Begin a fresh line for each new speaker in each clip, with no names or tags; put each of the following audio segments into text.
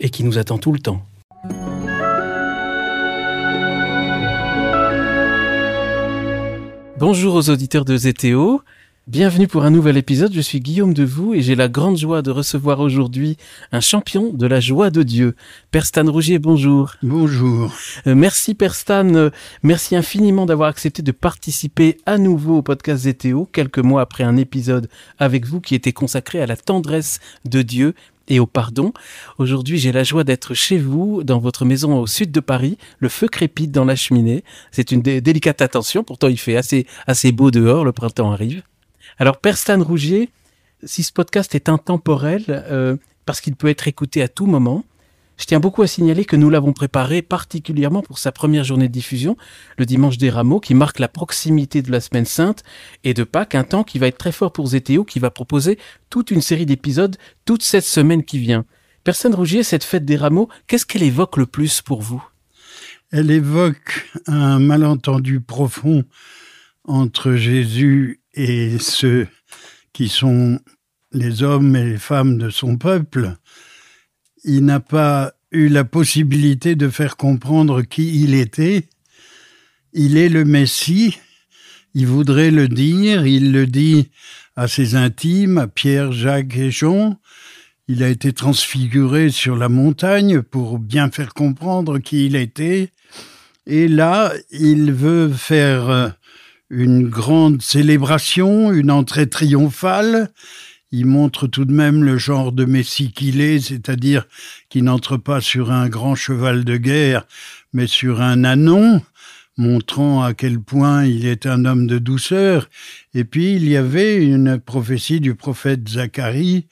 et qui nous attend tout le temps. Bonjour aux auditeurs de ZTO. Bienvenue pour un nouvel épisode. Je suis Guillaume Devoux et j'ai la grande joie de recevoir aujourd'hui un champion de la joie de Dieu. Perstan Rougier, bonjour. Bonjour. Euh, merci Perstan, euh, merci infiniment d'avoir accepté de participer à nouveau au podcast ZTO quelques mois après un épisode avec vous qui était consacré à la tendresse de Dieu et au pardon. Aujourd'hui, j'ai la joie d'être chez vous, dans votre maison au sud de Paris. Le feu crépite dans la cheminée. C'est une délicate attention. Pourtant, il fait assez, assez beau dehors. Le printemps arrive. Alors, Père Rougier, si ce podcast est intemporel, euh, parce qu'il peut être écouté à tout moment, je tiens beaucoup à signaler que nous l'avons préparé particulièrement pour sa première journée de diffusion, le dimanche des rameaux, qui marque la proximité de la semaine sainte et de Pâques, un temps qui va être très fort pour Zétéo, qui va proposer toute une série d'épisodes toute cette semaine qui vient. Personne Rougier, cette fête des rameaux, qu'est-ce qu'elle évoque le plus pour vous Elle évoque
un malentendu profond entre Jésus et ceux qui sont les hommes et les femmes de son peuple. Il n'a pas eu la possibilité de faire comprendre qui il était. Il est le Messie, il voudrait le dire, il le dit à ses intimes, à Pierre, Jacques et Jean. Il a été transfiguré sur la montagne pour bien faire comprendre qui il était. Et là, il veut faire euh, une grande célébration, une entrée triomphale il montre tout de même le genre de Messie qu'il est, c'est-à-dire qui n'entre pas sur un grand cheval de guerre, mais sur un anon, montrant à quel point il est un homme de douceur. Et puis il y avait une prophétie du prophète Zacharie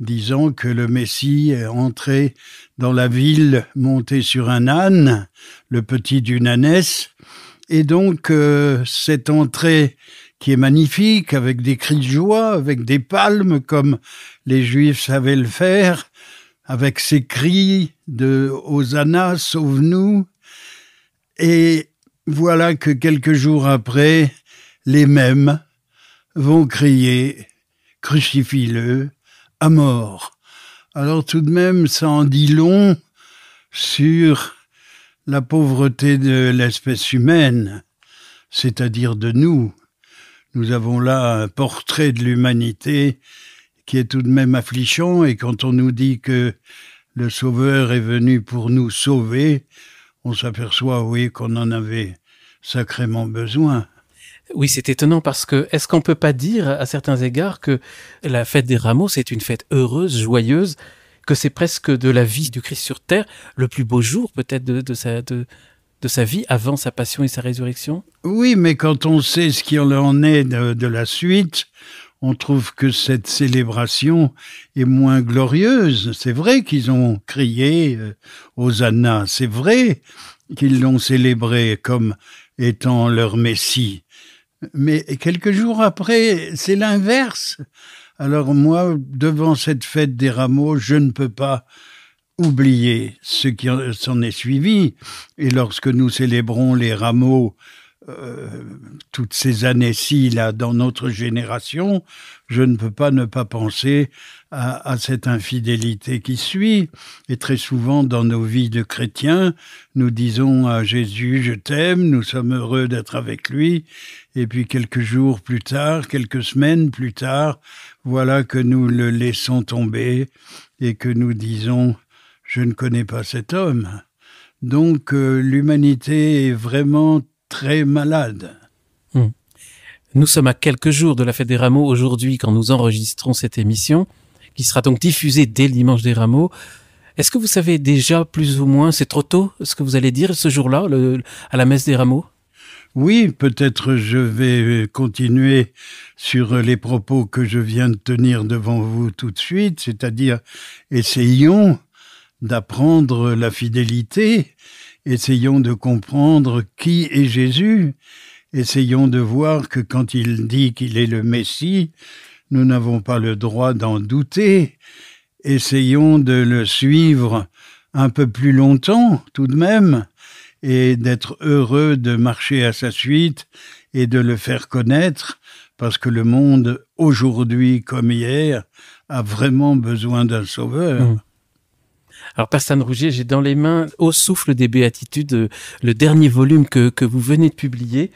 disant que le Messie est entré dans la ville monté sur un âne, le petit d'une ânesse. Et donc euh, cette entrée qui est magnifique, avec des cris de joie, avec des palmes, comme les Juifs savaient le faire, avec ces cris de Hosanna, sauve-nous. Et voilà que quelques jours après, les mêmes vont crier Crucifie-le à mort. Alors tout de même, ça en dit long sur la pauvreté de l'espèce humaine, c'est-à-dire de nous. Nous avons là un portrait de l'humanité qui est tout de même affligeant et quand on nous dit que le Sauveur est venu pour nous sauver, on s'aperçoit, oui, qu'on en
avait sacrément besoin. Oui, c'est étonnant parce que est-ce qu'on ne peut pas dire à certains égards que la fête des rameaux, c'est une fête heureuse, joyeuse, que c'est presque de la vie du Christ sur terre, le plus beau jour peut-être de, sa, de, de sa vie avant sa passion et sa résurrection
Oui, mais quand on sait ce qu'il en est de, la suite, on trouve que cette célébration est moins glorieuse. C'est vrai qu'ils ont crié aux euh, Hosanna, c'est vrai qu'ils l'ont célébré comme étant leur Messie. Mais quelques jours après, c'est l'inverse. Alors moi, devant cette fête des rameaux, je ne peux pas oublier ce qui s'en est suivi. Et lorsque nous célébrons les rameaux, euh, toutes ces années-ci, là, dans notre génération, je ne peux pas ne pas penser à, cette infidélité qui suit. Et très souvent, dans nos vies de chrétiens, nous disons à Jésus, je t'aime, nous sommes heureux d'être avec lui. Et puis, quelques jours plus tard, quelques semaines plus tard, voilà que nous le laissons tomber et que nous disons, je ne connais pas cet homme. Donc euh, l'humanité est
vraiment très malade. Hmm. Nous sommes à quelques jours de la fête des rameaux aujourd'hui quand nous enregistrons cette émission, qui sera donc diffusée dès le dimanche des rameaux. Est-ce que vous savez déjà plus ou moins, c'est trop tôt, ce que vous allez dire ce jour-là à la messe des rameaux oui, peut-être je vais continuer sur
les propos que je viens de tenir devant vous tout de suite, c'est-à-dire essayons d'apprendre la fidélité, essayons de comprendre qui est Jésus, essayons de voir que quand il dit qu'il est le Messie, nous n'avons pas le droit d'en douter, essayons de le suivre un peu plus longtemps tout de même, et d'être heureux de marcher à sa suite et de le faire connaître, parce que le monde,
aujourd'hui comme hier, a vraiment besoin d'un sauveur. Mmh. Alors, Pastane Rougier, j'ai dans les mains, au souffle des béatitudes, euh, le dernier volume que, que vous venez de publier.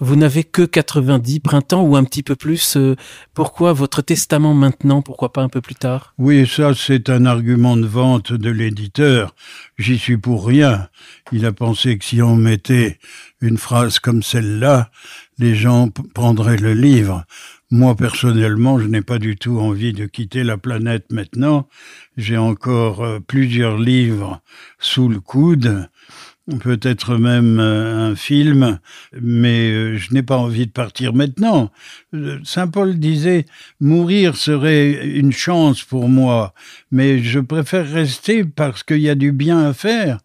Vous n'avez que 90 printemps ou un petit peu plus. Euh, pourquoi votre testament maintenant Pourquoi pas un peu plus tard Oui, ça c'est un argument
de vente de l'éditeur. J'y suis pour rien. Il a pensé que si on mettait une phrase comme celle-là, les gens prendraient le livre. Moi, personnellement, je n'ai pas du tout envie de quitter la planète maintenant. J'ai encore euh, plusieurs livres sous le coude, peut-être même euh, un film, mais euh, je n'ai pas envie de partir maintenant. Saint Paul disait, mourir serait une chance pour moi, mais je préfère rester parce qu'il y a du bien à faire.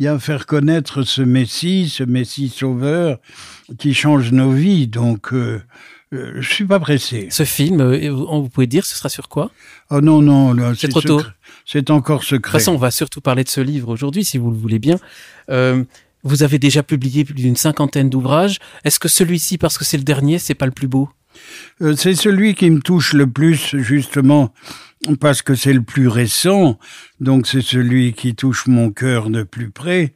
Il y a à faire connaître ce Messie, ce Messie sauveur qui change nos vies. Donc, euh, je ne suis pas pressé.
Ce film, euh, on vous pouvez dire, ce sera sur quoi Oh non, non, c'est trop tôt. C'est encore secret. De toute façon, on va surtout parler de ce livre aujourd'hui, si vous le voulez bien. Euh, vous avez déjà publié plus d'une cinquantaine d'ouvrages. Est-ce que celui-ci, parce que c'est le dernier, c'est pas le plus beau C'est celui qui me touche le plus, justement, parce que c'est le plus récent.
Donc c'est celui qui touche mon cœur de plus près.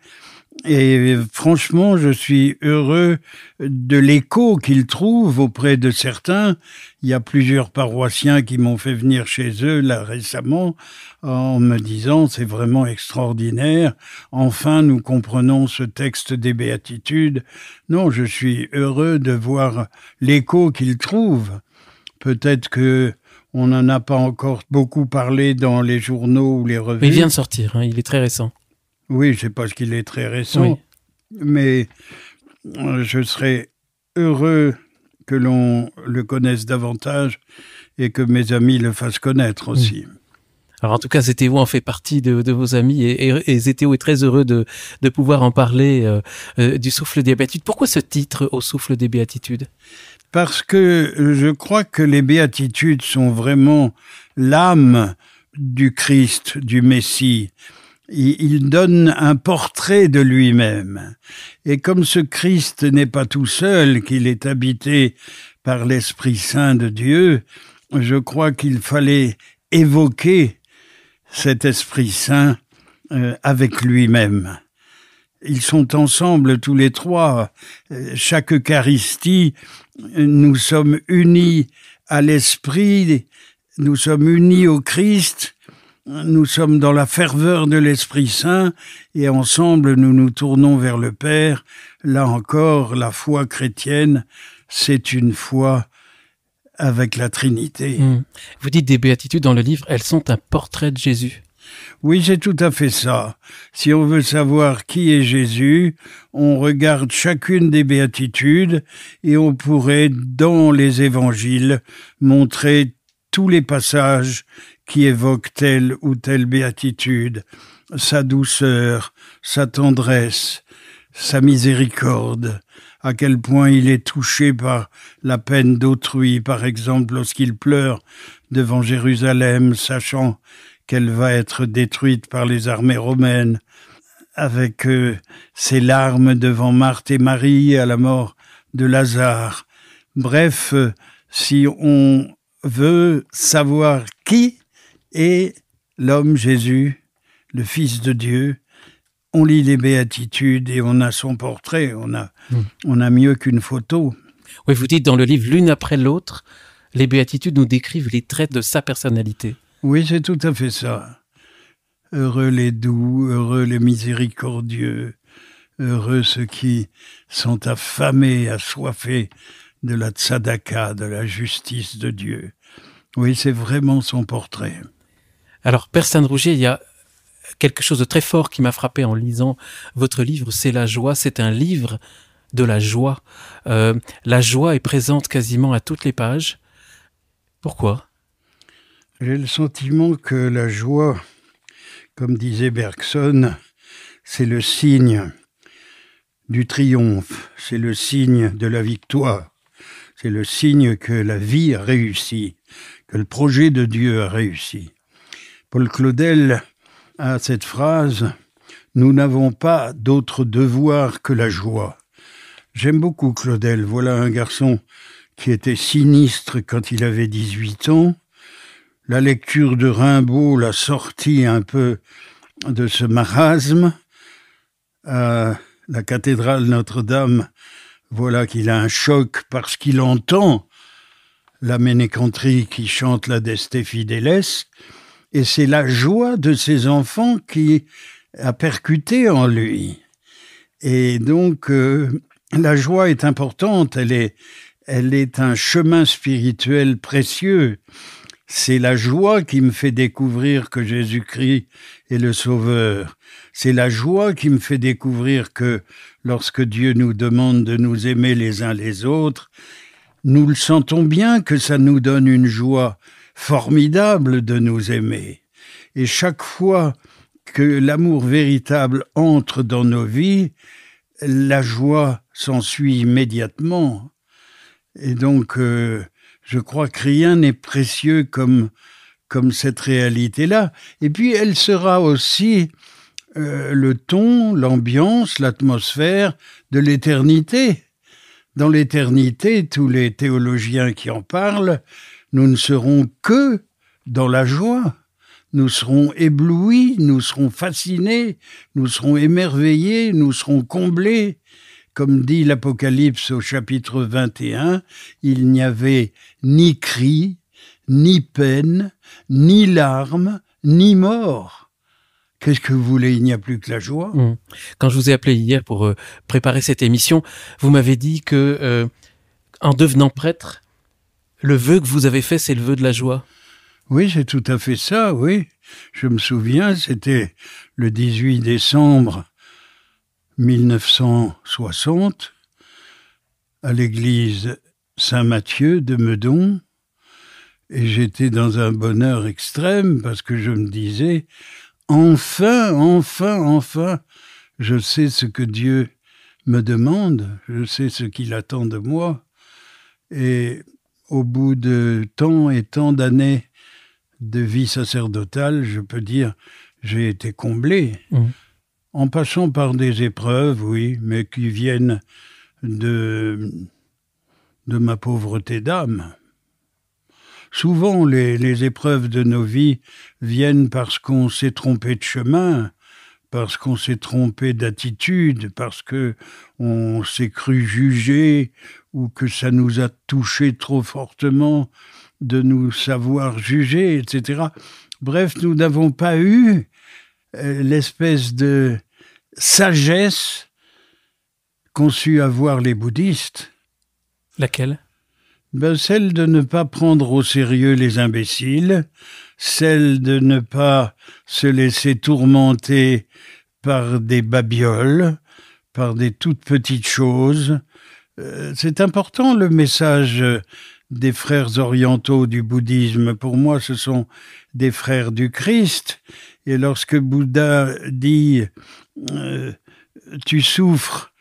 Et franchement, je suis heureux de l'écho qu'il trouve auprès de certains. Il y a plusieurs paroissiens qui m'ont fait venir chez eux là récemment en me disant c'est vraiment extraordinaire. Enfin, nous comprenons ce texte des béatitudes. Non, je suis heureux de voir l'écho qu'il trouve. Peut-être que on n'en a pas encore beaucoup parlé dans les journaux ou les revues. Mais il vient de
sortir, hein, il est très récent.
Oui, je pas parce qu'il est très récent, mais euh, je serais heureux que l'on le connaisse davantage
et que mes amis le fassent connaître aussi. Alors en tout cas, Zétéo en fait partie de, vos amis et, et, Zétéo est très heureux de, pouvoir en parler euh, euh, du souffle des béatitudes. Pourquoi ce titre au souffle des béatitudes Parce que je crois que
les béatitudes sont vraiment l'âme du Christ, du Messie il donne un portrait de lui-même. Et comme ce Christ n'est pas tout seul, qu'il est habité par l'Esprit Saint de Dieu, je crois qu'il fallait évoquer cet Esprit Saint euh, avec lui-même. Ils sont ensemble tous les trois. Euh, chaque Eucharistie, nous sommes unis à l'Esprit, nous sommes unis au Christ, nous sommes dans la ferveur de l'Esprit Saint et ensemble nous nous tournons vers le Père. Là encore, la foi chrétienne, c'est une foi avec la Trinité. Hmm. Vous dites des béatitudes dans le livre, elles sont un portrait de Jésus. Oui, c'est tout à fait ça. Si on veut savoir qui est Jésus, on regarde chacune des béatitudes et on pourrait, dans les évangiles, montrer tous les passages qui évoque telle ou telle béatitude, sa douceur, sa tendresse, sa miséricorde, à quel point il est touché par la peine d'autrui, par exemple lorsqu'il pleure devant Jérusalem, sachant qu'elle va être détruite par les armées romaines, avec euh, ses larmes devant Marthe et Marie à la mort de Lazare. Bref, euh, si on veut savoir qui et l'homme Jésus, le Fils de Dieu, on lit les béatitudes et on a son portrait,
on a, hmm. on a mieux qu'une photo. Oui, vous dites dans le livre, l'une après l'autre, les béatitudes nous décrivent les traits de sa personnalité. Oui, c'est tout à fait ça.
Heureux les doux, heureux les miséricordieux, heureux ceux qui sont affamés, assoiffés de la tzadaka, de la justice
de Dieu. Oui, c'est vraiment son portrait. Alors, Père Rouget, il y a quelque chose de très fort qui m'a frappé en lisant votre livre, c'est la joie. C'est un livre de la joie. Euh, la joie est présente quasiment à toutes les pages. Pourquoi J'ai le sentiment que la joie,
comme disait Bergson, c'est le signe du triomphe, c'est le signe de la victoire, c'est le signe que la vie a réussi, que le projet de Dieu a réussi. Paul Claudel a cette phrase Nous n'avons pas d'autre devoir que la joie. J'aime beaucoup Claudel. Voilà un garçon qui était sinistre quand il avait 18 ans. La lecture de Rimbaud l'a sorti un peu de ce marasme. À la cathédrale Notre-Dame, voilà qu'il a un choc parce qu'il entend la ménécanterie qui chante la Deste Fideles. Et c'est la joie de ses enfants qui a percuté en lui. Et donc, euh, la joie est importante, elle est, elle est un chemin spirituel précieux. C'est la joie qui me fait découvrir que Jésus-Christ est le Sauveur. C'est la joie qui me fait découvrir que lorsque Dieu nous demande de nous aimer les uns les autres, nous le sentons bien que ça nous donne une joie, formidable de nous aimer. Et chaque fois que l'amour véritable entre dans nos vies, la joie s'ensuit immédiatement. Et donc, euh, je crois que rien n'est précieux comme, comme cette réalité-là. Et puis, elle sera aussi euh, le ton, l'ambiance, l'atmosphère de l'éternité. Dans l'éternité, tous les théologiens qui en parlent nous ne serons que dans la joie. Nous serons éblouis, nous serons fascinés, nous serons émerveillés, nous serons comblés. Comme dit l'Apocalypse au chapitre 21, il n'y avait ni cri, ni peine, ni larmes, ni mort.
Qu'est-ce que vous voulez Il n'y a plus que la joie. Mmh. Quand je vous ai appelé hier pour euh, préparer cette émission, vous m'avez dit que, euh, en devenant prêtre, le vœu que vous avez fait, c'est le vœu de la joie. Oui, c'est tout à fait ça, oui. Je me souviens,
c'était le 18 décembre 1960 à l'église Saint-Mathieu de Meudon. Et j'étais dans un bonheur extrême parce que je me disais, enfin, enfin, enfin, je sais ce que Dieu me demande, je sais ce qu'il attend de moi. Et au bout de tant et tant d'années de vie sacerdotale, je peux dire, j'ai été comblé. Mmh. En passant par des épreuves, oui, mais qui viennent de, de ma pauvreté d'âme. Souvent, les, les, épreuves de nos vies viennent parce qu'on s'est trompé de chemin, parce qu'on s'est trompé d'attitude, parce que on s'est cru jugé ou que ça nous a touchés trop fortement de nous savoir juger, etc. Bref, nous n'avons pas eu euh, l'espèce de sagesse qu'ont à voir les bouddhistes. Laquelle ben, Celle de ne pas prendre au sérieux les imbéciles, celle de ne pas se laisser tourmenter par des babioles, par des toutes petites choses, euh, c'est important le message euh, des frères orientaux du bouddhisme. Pour moi, ce sont des frères du Christ. Et lorsque Bouddha dit euh, Tu souffres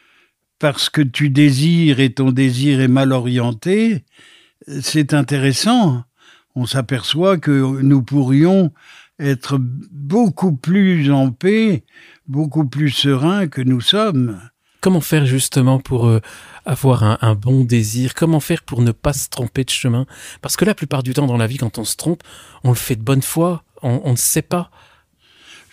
parce que tu désires et ton désir est mal orienté, c'est intéressant. On s'aperçoit que nous pourrions être beaucoup
plus en paix, beaucoup plus sereins que nous sommes Comment faire justement pour euh, avoir un, bon désir Comment faire pour ne pas se tromper de chemin Parce que la plupart du temps dans la vie, quand on se trompe, on le fait de bonne foi, on, ne sait pas.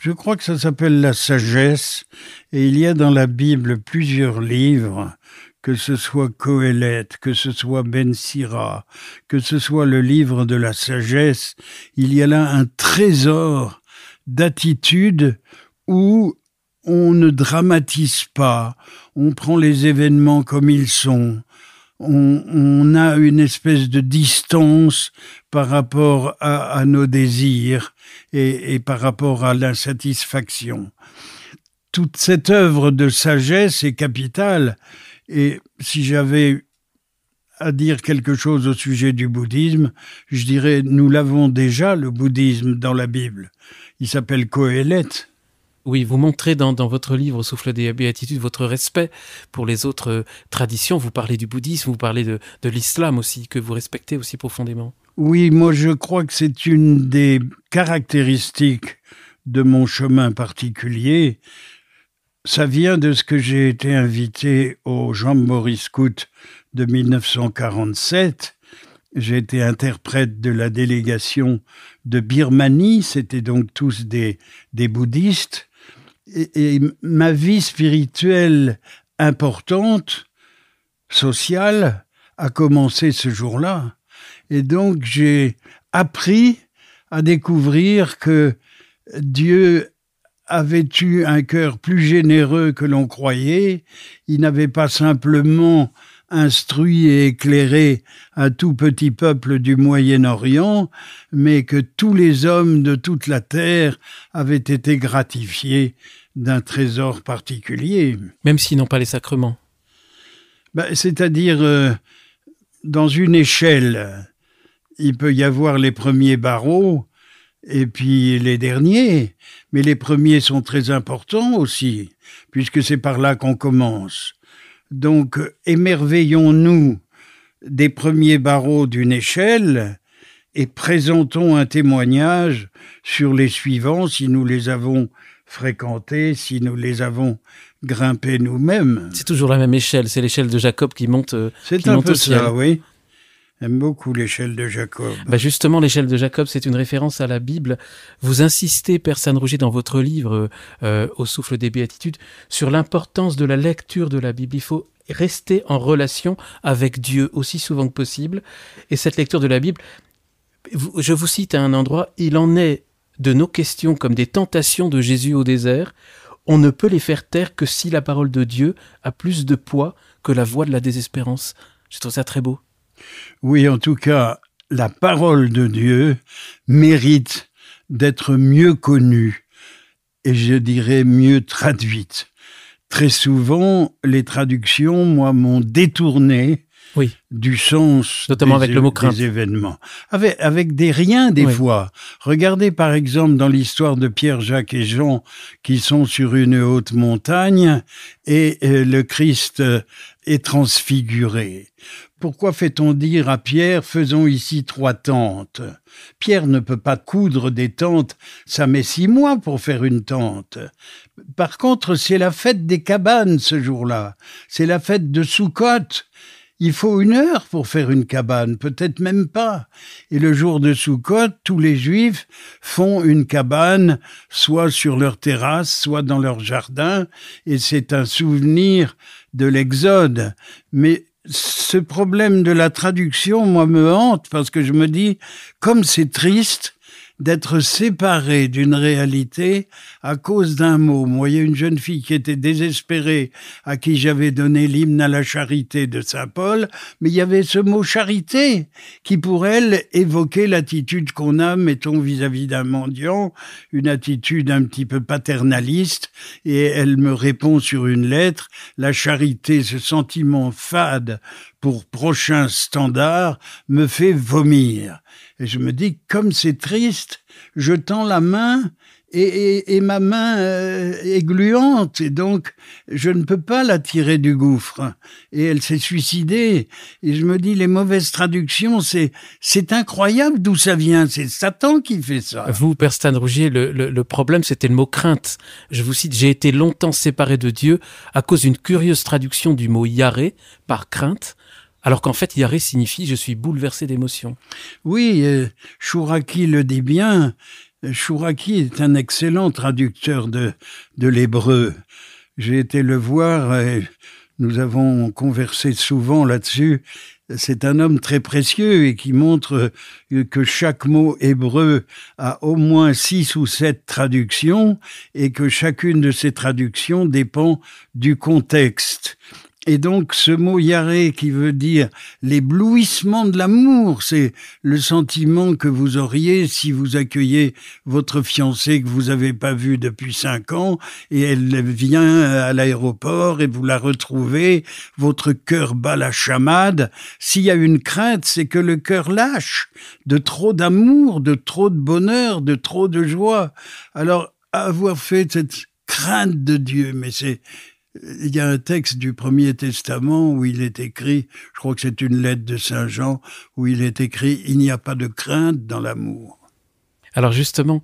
Je crois que ça s'appelle la sagesse, et il y a dans la Bible plusieurs livres, que ce soit Coëlette, que ce soit Ben Sira, que ce soit le livre de la sagesse, il y a là un trésor d'attitudes où on ne dramatise pas, on prend les événements comme ils sont, on, a une espèce de distance par rapport à, nos désirs et, par rapport à l'insatisfaction. Toute cette œuvre de sagesse est capitale, et si j'avais à dire quelque chose au sujet du bouddhisme, je dirais nous l'avons déjà, le bouddhisme, dans la Bible. Il s'appelle Kohelet
oui, vous montrez dans, votre livre Souffle des Béatitudes votre respect pour les autres euh, traditions. Vous parlez du bouddhisme, vous parlez de, l'islam aussi, que vous respectez aussi profondément.
Oui, moi je crois que c'est une des caractéristiques de mon chemin particulier. Ça vient de ce que j'ai été invité au Jean-Maurice Cout de 1947. J'ai été interprète de la délégation de Birmanie, c'était donc tous des, des bouddhistes et, ma vie spirituelle importante, sociale, a commencé ce jour-là. Et donc j'ai appris à découvrir que Dieu avait eu un cœur plus généreux que l'on croyait. Il n'avait pas simplement instruit et éclairé à tout petit peuple du Moyen-Orient, mais que tous les hommes de toute la terre avaient été gratifiés d'un trésor particulier. Même s'ils n'ont pas les sacrements. Bah, c'est-à-dire, euh, dans une échelle, il peut y avoir les premiers barreaux et puis les derniers, mais les premiers sont très importants aussi, puisque c'est par là qu'on commence. Donc émerveillons-nous des premiers barreaux d'une échelle et présentons un témoignage sur les suivants si nous les avons fréquentés, si nous les avons grimpés nous-mêmes. C'est toujours la même échelle,
c'est l'échelle de Jacob qui monte. Euh, c'est un peu ça, oui
aime beaucoup l'échelle de Jacob.
Bah justement, l'échelle de Jacob, c'est une référence à la Bible. Vous insistez, Père Saint-Rouget, dans votre livre euh, Au souffle des béatitudes, sur l'importance de la lecture de la Bible. Il faut rester en relation avec Dieu aussi souvent que possible. Et cette lecture de la Bible, je vous cite à un endroit, il en est de nos questions comme des tentations de Jésus au désert. On ne peut les faire taire que si la parole de Dieu a plus de poids que la voix de la désespérance. Je trouve ça très beau. Oui, en tout cas, la
parole de Dieu mérite d'être mieux connue et je dirais mieux traduite. Très souvent, les traductions, moi, m'ont détourné oui. du sens Notamment des, avec événements. Avec, des riens, des fois. Regardez, par exemple, dans l'histoire de Pierre, Jacques et Jean, qui sont sur une haute montagne, et euh, le Christ euh, est transfiguré. Pourquoi fait-on dire à Pierre Faisons ici trois tentes Pierre ne peut pas coudre des tentes, ça met six mois pour faire une tente. Par contre, c'est la fête des cabanes ce jour-là, c'est la fête de Soukhot. Il faut une heure pour faire une cabane, peut-être même pas. Et le jour de Soukhot, tous les Juifs font une cabane, soit sur leur terrasse, soit dans leur jardin, et c'est un souvenir de l'Exode. Mais ce problème de la traduction, moi, me hante parce que je me dis, comme c'est triste, d'être séparé d'une réalité à cause d'un mot. Moi, il y a une jeune fille qui était désespérée, à qui j'avais donné l'hymne à la charité de Saint-Paul, mais il y avait ce mot charité qui, pour elle, évoquait l'attitude qu'on a, mettons, vis-à-vis d'un mendiant, une attitude un petit peu paternaliste, et elle me répond sur une lettre, la charité, ce sentiment fade, pour prochain standard me fait vomir. Et je me dis, comme c'est triste, je tends la main et, ma main euh, est gluante et donc je ne peux pas la tirer du gouffre. Et elle s'est suicidée. Et je me dis, les mauvaises traductions, c'est c'est incroyable
d'où ça vient. C'est Satan qui fait ça. Vous, Père Stan Rougier, le, problème, c'était le mot crainte. Je vous cite, j'ai été longtemps séparé de Dieu à cause d'une curieuse traduction du mot yaré par crainte alors qu'en fait, Yaré signifie je suis bouleversé d'émotion. Oui, euh, Chouraki le dit bien. Euh, Chouraki est un excellent traducteur
de, de l'hébreu. J'ai été le voir et nous avons conversé souvent là-dessus. C'est un homme très précieux et qui montre euh, que chaque mot hébreu a au moins six ou sept traductions et que chacune de ces traductions dépend du contexte. Et donc ce mot yaré qui veut dire l'éblouissement de l'amour, c'est le sentiment que vous auriez si vous accueillez votre fiancée que vous n'avez pas vue depuis cinq ans et elle vient à l'aéroport et vous la retrouvez, votre cœur bat la chamade. S'il y a une crainte, c'est que le cœur lâche de trop d'amour, de trop de bonheur, de trop de joie. Alors avoir fait cette crainte de Dieu, mais c'est il y a un texte du Premier Testament où il est écrit, je crois que c'est une lettre de Saint Jean, où il est écrit Il n'y a pas de crainte dans l'amour.
Alors justement,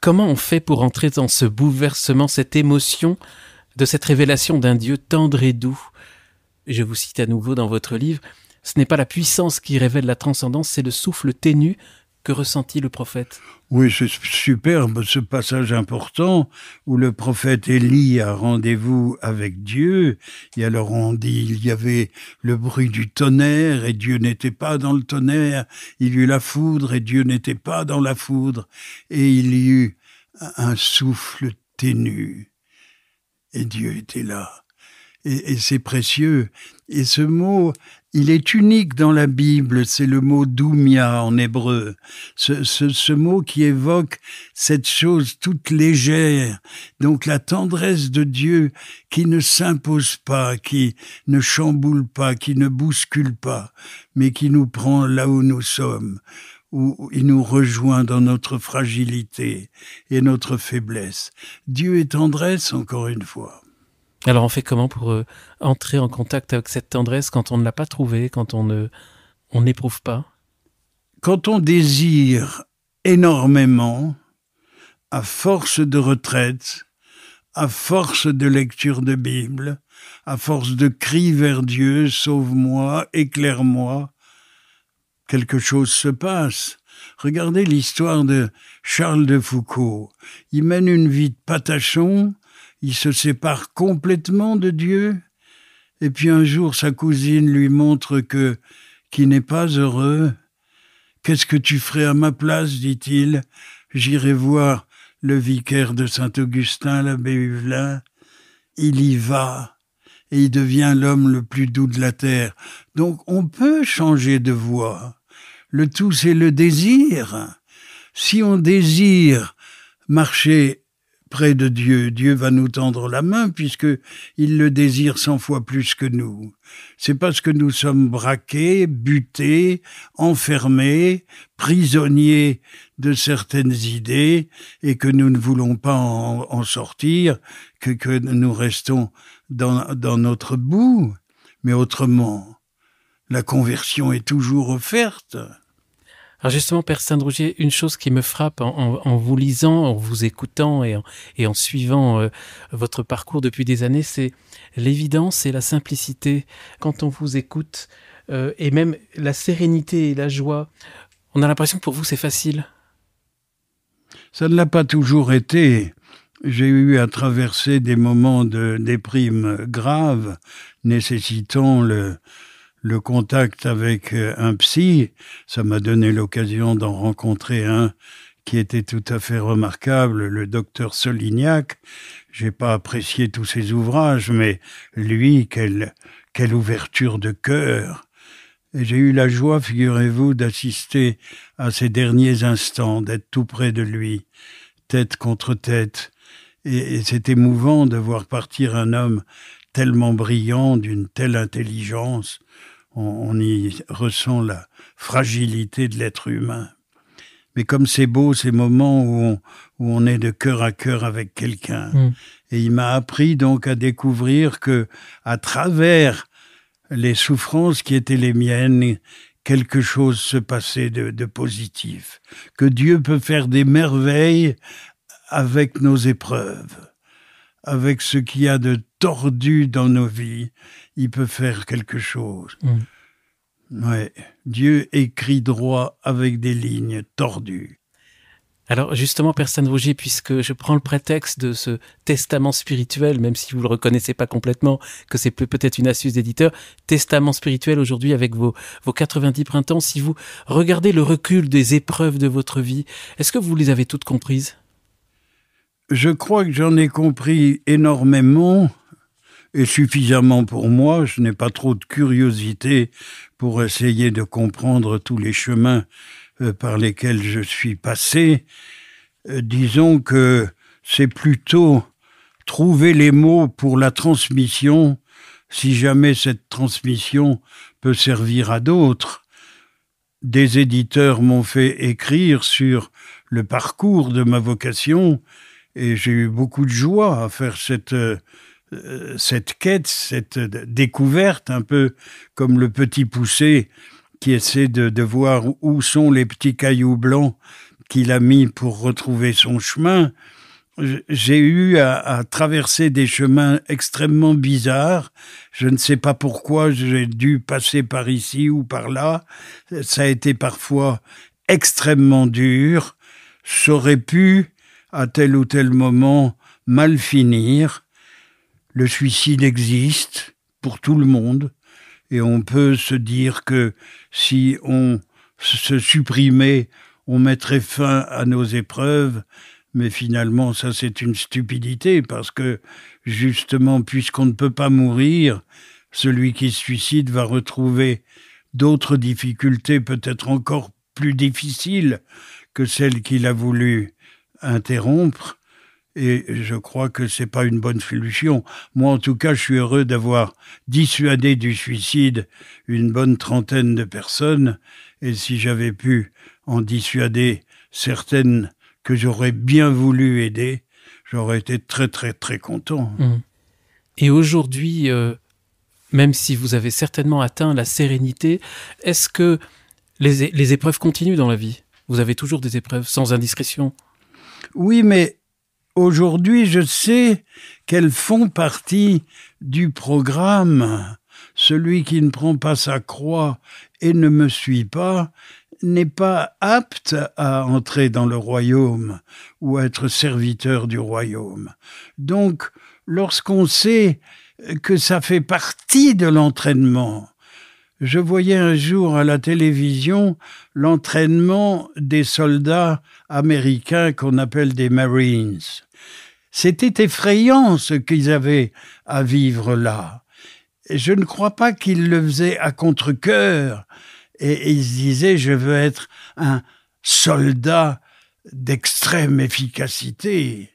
comment on fait pour entrer dans ce bouleversement, cette émotion de cette révélation d'un Dieu tendre et doux Je vous cite à nouveau dans votre livre, Ce n'est pas la puissance qui révèle la transcendance, c'est le souffle ténu que ressentit le prophète Oui, c'est superbe ce passage important
où le prophète Élie a rendez-vous avec Dieu. Et alors on dit, il y avait le bruit du tonnerre et Dieu n'était pas dans le tonnerre. Il y eut la foudre et Dieu n'était pas dans la foudre. Et il y eut un souffle ténu. Et Dieu était là. Et, et c'est précieux. Et ce mot, il est unique dans la Bible, c'est le mot doumia en hébreu, ce, ce, mot qui évoque cette chose toute légère, donc la tendresse de Dieu qui ne s'impose pas, qui ne chamboule pas, qui ne bouscule pas, mais qui nous prend là où nous sommes, où il nous rejoint dans notre fragilité et notre faiblesse.
Dieu est tendresse encore une fois. Alors on fait comment pour euh, entrer en contact avec cette tendresse quand on ne l'a pas trouvée, quand on n'éprouve pas Quand on désire énormément, à force de retraite,
à force de lecture de Bible, à force de cri vers Dieu, sauve-moi, éclaire-moi, quelque chose se passe. Regardez l'histoire de Charles de Foucault. Il mène une vie de patachon, il se sépare complètement de Dieu. Et puis un jour, sa cousine lui montre que qui n'est pas heureux. Qu'est-ce que tu ferais à ma place dit-il. J'irai voir le vicaire de Saint-Augustin, l'abbé Huvelin. Il y va et il devient l'homme le plus doux de la terre. Donc on peut changer de voie. Le tout, c'est le désir. Si on désire marcher près de Dieu, Dieu va nous tendre la main puisque il le désire cent fois plus que nous. C'est parce que nous sommes braqués, butés, enfermés, prisonniers de certaines idées et que nous ne voulons pas en, sortir que, nous restons dans, dans notre boue. Mais
autrement, la conversion est toujours offerte justement, Père saint une chose qui me frappe en, vous lisant, en vous écoutant et en, suivant euh, votre parcours depuis des années, c'est l'évidence et la simplicité. Quand on vous écoute, euh, et même la sérénité et la joie, on a l'impression que pour vous c'est facile.
Ça ne l'a pas toujours été. J'ai eu à traverser des moments de déprime grave, nécessitant le, le contact avec euh, un psy, ça m'a donné l'occasion d'en rencontrer un qui était tout à fait remarquable, le docteur Solignac. J'ai pas apprécié tous ses ouvrages, mais lui, quelle, quelle ouverture de cœur. Et j'ai eu la joie, figurez-vous, d'assister à ses derniers instants, d'être tout près de lui, tête contre tête. et c'est émouvant de voir partir un homme tellement brillant, d'une telle intelligence, on, y ressent la fragilité de l'être humain. Mais comme c'est beau ces moments où on, est de cœur à cœur avec quelqu'un. Mm. Et il m'a appris donc à découvrir que, à travers les souffrances qui étaient les miennes, quelque chose se passait de positif. Que Dieu peut faire des merveilles avec nos épreuves avec ce qu'il y a de tordu dans nos vies, il peut faire
quelque chose. Mm. Dieu écrit droit avec des lignes tordues. Alors justement, Père Rougier, puisque je prends le prétexte de ce testament spirituel, même si vous le reconnaissez pas complètement, que c'est peut-être une astuce d'éditeur, testament spirituel aujourd'hui avec vos, vos 90 printemps, si vous regardez le recul des épreuves de votre vie, est-ce que vous les avez toutes comprises je crois que j'en
ai compris énormément et suffisamment pour moi. Je n'ai pas trop de curiosité pour essayer de comprendre tous les chemins euh, par lesquels je suis passé. Euh, disons que c'est plutôt trouver les mots pour la transmission, si jamais cette transmission peut servir à d'autres. Des éditeurs m'ont fait écrire sur le parcours de ma vocation, et j'ai eu beaucoup de joie à faire cette, euh, euh, cette quête, cette euh, découverte, un peu comme le petit poussé qui essaie de, voir où sont les petits cailloux blancs qu'il a mis pour retrouver son chemin. J'ai eu à, traverser des chemins extrêmement bizarres. Je ne sais pas pourquoi j'ai dû passer par ici ou par là. Ça a été parfois extrêmement dur. J'aurais pu à tel ou tel moment mal finir. Le suicide existe pour tout le monde et on peut se dire que si on se supprimait, on mettrait fin à nos épreuves, mais finalement ça c'est une stupidité parce que justement puisqu'on ne peut pas mourir, celui qui se suicide va retrouver d'autres difficultés peut-être encore plus difficiles que celles qu'il a voulu interrompre et je crois que c'est pas une bonne solution. Moi, en tout cas, je suis heureux d'avoir dissuadé du suicide une bonne trentaine de personnes, et si j'avais pu en dissuader certaines que j'aurais bien voulu aider, j'aurais été très
très très content. Mmh. Et aujourd'hui, euh, même si vous avez certainement atteint la sérénité, est-ce que les épreuves continuent dans la vie Vous avez toujours des épreuves sans indiscrétion oui, mais aujourd'hui, je
sais qu'elles font partie du programme. Celui qui ne prend pas sa croix et ne me suit pas n'est pas apte à entrer dans le royaume ou à être serviteur du royaume. Donc, lorsqu'on sait que ça fait partie de l'entraînement, je voyais un jour à la télévision l'entraînement des soldats américains qu'on appelle des Marines. C'était effrayant ce qu'ils avaient à vivre là. je ne crois pas qu'ils le faisaient à contre-coeur. Et, ils disaient, je veux être un soldat d'extrême efficacité.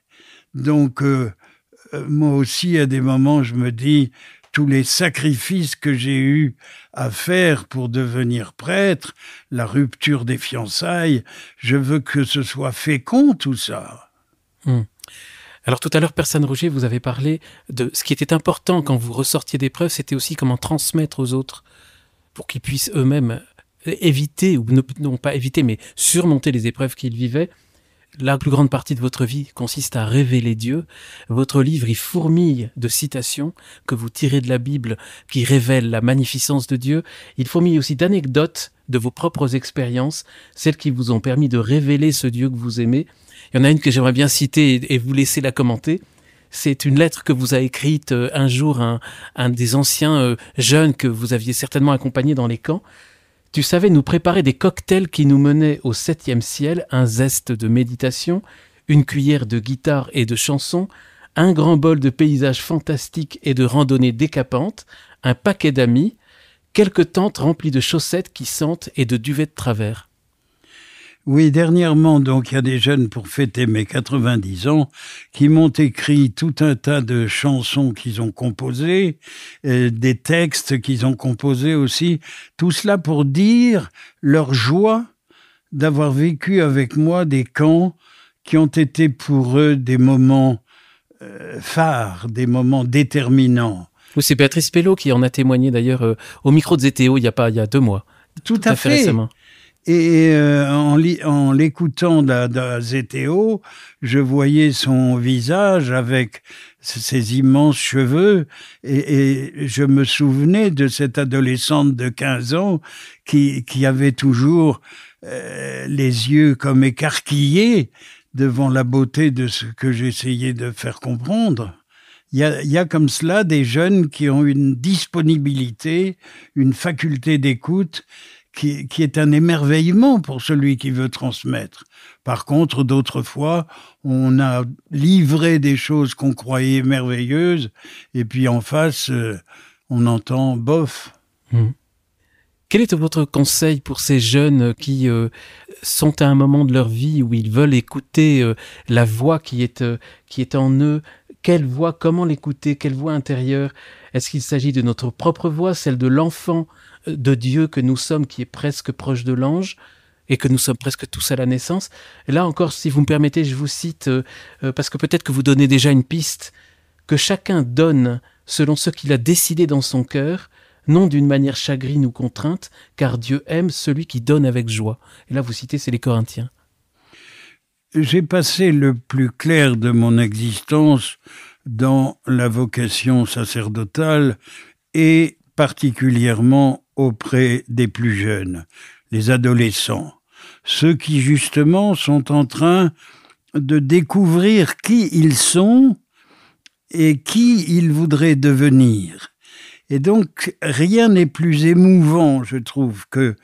Donc, euh, euh, moi aussi, à des moments, je me dis, tous les sacrifices que j'ai eu à faire pour devenir prêtre, la rupture des fiançailles,
je veux que ce soit fécond tout ça. Hmm. Alors tout à l'heure, Persane Roger, vous avez parlé de ce qui était important quand vous ressortiez des c'était aussi comment transmettre aux autres pour qu'ils puissent eux-mêmes éviter, ou ne, non pas éviter, mais surmonter les épreuves qu'ils vivaient la plus grande partie de votre vie consiste à révéler Dieu. Votre livre y fourmille de citations que vous tirez de la Bible qui révèlent la magnificence de Dieu. Il fourmille aussi d'anecdotes de vos propres expériences, celles qui vous ont permis de révéler ce Dieu que vous aimez. Il y en a une que j'aimerais bien citer et vous laisser la commenter c'est une lettre que vous a écrite euh, un jour un, un des anciens euh, jeunes que vous aviez certainement accompagné dans les camps, tu savais nous préparer des cocktails qui nous menaient au septième ciel, un zeste de méditation, une cuillère de guitare et de chansons, un grand bol de paysages fantastiques et de randonnées décapantes, un paquet d'amis, quelques tentes remplies de chaussettes qui sentent et de duvets de travers.
Oui, dernièrement, donc, il y a des jeunes pour fêter mes 90 ans qui m'ont écrit tout un tas de chansons qu'ils ont composées, euh, des textes qu'ils ont composés aussi. Tout cela pour dire leur joie d'avoir vécu avec moi des camps qui ont été pour eux des moments
euh, phares, des moments déterminants. c'est Béatrice Pello qui en a témoigné d'ailleurs euh, au micro de Zétéo il y a pas il y a deux mois.
Tout, à, fait. Et euh, en, l'écoutant de, ZTO, je voyais son visage avec ses immenses cheveux et, je me souvenais de cette adolescente de 15 ans qui, avait toujours euh, les yeux comme écarquillés devant la beauté de ce que j'essayais de faire comprendre. il y a, comme cela des jeunes qui ont une disponibilité, une faculté d'écoute qui, est un émerveillement pour celui qui veut transmettre. Par contre, d'autres fois, on a livré des choses qu'on croyait merveilleuses, et puis en face, euh, on entend bof.
Mmh. Quel est votre conseil pour ces jeunes qui euh, sont à un moment de leur vie où ils veulent écouter euh, la voix qui est, qui est en eux Quelle voix Comment l'écouter Quelle voix intérieure Est-ce qu'il s'agit de notre propre voix, celle de l'enfant de Dieu que nous sommes, qui est presque proche de l'ange, et que nous sommes presque tous à la naissance. là encore, si vous me permettez, je vous cite, euh, euh, parce que peut-être que vous donnez déjà une piste, que chacun donne selon ce qu'il a décidé dans son cœur, non d'une manière chagrine ou contrainte, car Dieu aime celui qui donne avec joie. Et là, vous citez, c'est les Corinthiens.
J'ai passé le plus clair de mon existence dans la vocation sacerdotale et particulièrement auprès des plus jeunes, les adolescents, ceux qui justement sont en train de découvrir qui ils sont et qui ils voudraient devenir. Et donc, rien n'est plus émouvant, je trouve, que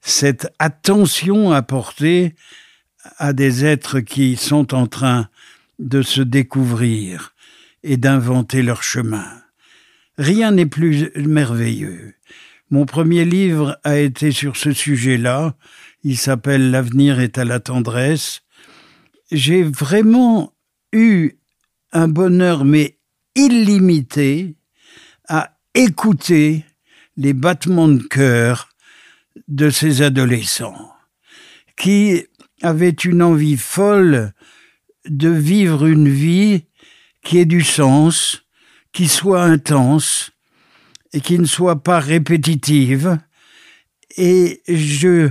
cette attention apportée à des êtres qui sont en train de se découvrir et d'inventer leur chemin. Rien n'est plus merveilleux. Mon premier livre a été sur ce sujet-là. Il s'appelle L'avenir est à la tendresse. J'ai vraiment eu un bonheur, mais illimité, à écouter les battements de cœur de ces adolescents qui avaient une envie folle de vivre une vie qui ait du sens, qui soit intense, et qui ne soit pas répétitive. Et je,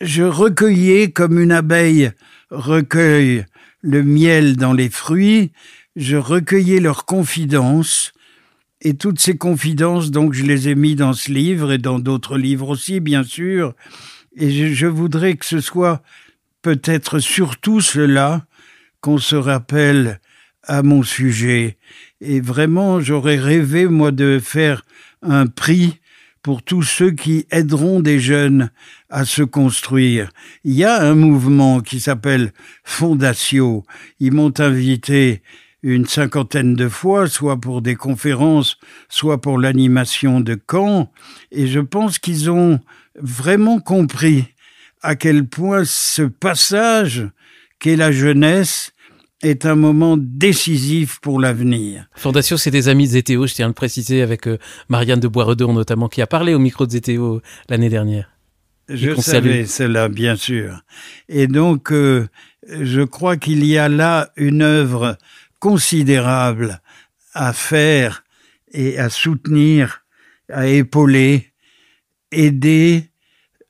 je recueillais comme une abeille recueille le miel dans les fruits, je recueillais leurs confidences, et toutes ces confidences, donc, je les ai mis dans ce livre et dans d'autres livres aussi, bien sûr. Et je voudrais que ce soit peut-être surtout cela qu'on se rappelle à mon sujet. Et vraiment, j'aurais rêvé, moi, de faire un prix pour tous ceux qui aideront des jeunes à se construire. Il y a un mouvement qui s'appelle Fondatio. Ils m'ont invité une cinquantaine de fois, soit pour des conférences, soit pour l'animation de camps, et je pense qu'ils ont vraiment compris à quel point
ce passage qu'est la jeunesse est un moment décisif pour l'avenir. Fondation, c'est des amis de ZTO, je tiens à le préciser, avec euh, Marianne de Boiredon notamment, qui a parlé au micro de ZTO euh, l'année dernière. Je savais
cela, bien sûr. Et donc, euh, je crois qu'il y a là une œuvre considérable à faire et à soutenir, à épauler, aider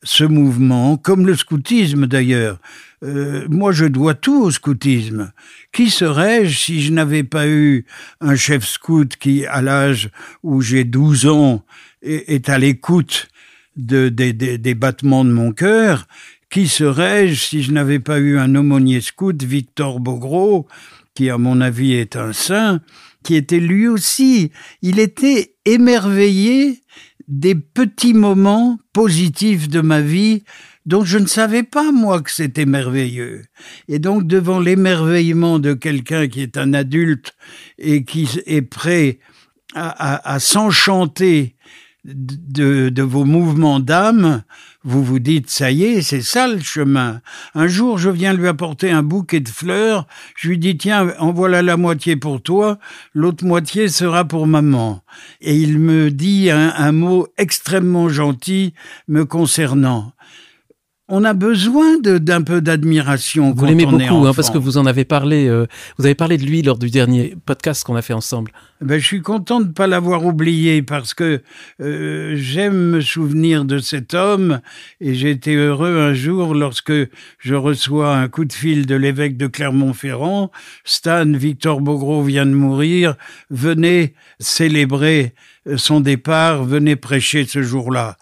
ce mouvement, comme le scoutisme d'ailleurs. Euh, moi, je dois tout au scoutisme. Qui serais-je si je n'avais pas eu un chef scout qui, à l'âge où j'ai 12 ans, est, à l'écoute des battements de mon cœur Qui serais-je si je n'avais pas eu un aumônier scout, Victor Bogro, qui, à mon avis, est un saint, qui était lui aussi, il était émerveillé des petits moments positifs de ma vie dont je ne savais pas, moi, que c'était merveilleux. Et donc, devant l'émerveillement de quelqu'un qui est un adulte et qui est prêt à, s'enchanter de, vos mouvements d'âme, vous vous dites, ça y est, c'est ça le chemin. Un jour, je viens lui apporter un bouquet de fleurs, je lui dis, tiens, en voilà la moitié pour toi, l'autre moitié sera pour maman. Et il me dit un, mot extrêmement gentil me concernant on a besoin d'un
peu d'admiration. Vous l'aimez beaucoup, hein, parce que vous en avez parlé. Euh, vous avez parlé de lui lors du dernier podcast qu'on a fait ensemble.
Ben, je suis content de ne pas l'avoir oublié parce que euh, j'aime me souvenir de cet homme et j'ai été heureux un jour lorsque je reçois un coup de fil de l'évêque de Clermont-Ferrand. Stan Victor Beaugros vient de mourir. Venez célébrer euh, son départ. Venez prêcher ce jour-là.